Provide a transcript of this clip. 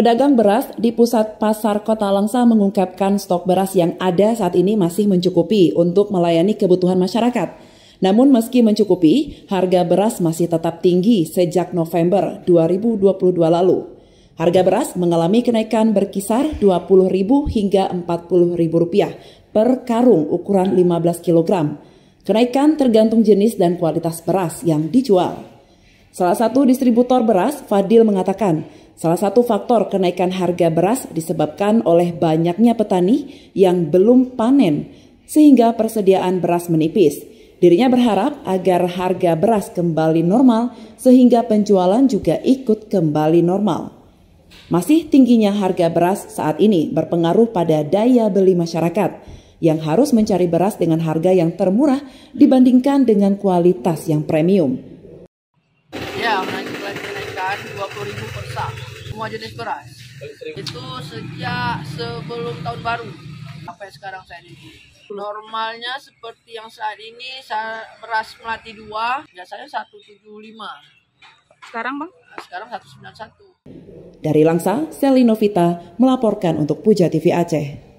Pedagang beras di pusat pasar kota Langsa mengungkapkan stok beras yang ada saat ini masih mencukupi untuk melayani kebutuhan masyarakat. Namun meski mencukupi, harga beras masih tetap tinggi sejak November 2022 lalu. Harga beras mengalami kenaikan berkisar Rp20.000 hingga Rp40.000 per karung ukuran 15 kg. Kenaikan tergantung jenis dan kualitas beras yang dijual. Salah satu distributor beras, Fadil mengatakan, Salah satu faktor kenaikan harga beras disebabkan oleh banyaknya petani yang belum panen, sehingga persediaan beras menipis. Dirinya berharap agar harga beras kembali normal, sehingga penjualan juga ikut kembali normal. Masih tingginya harga beras saat ini berpengaruh pada daya beli masyarakat yang harus mencari beras dengan harga yang termurah dibandingkan dengan kualitas yang premium. Ya, menaikkan 20 ribu per sak semua jenis beras itu sejak sebelum tahun baru sampai sekarang saat ini normalnya seperti yang saat ini beras melati dua biasanya 175 sekarang bang nah, sekarang 191 dari Langsa Selinovita melaporkan untuk Puja TV Aceh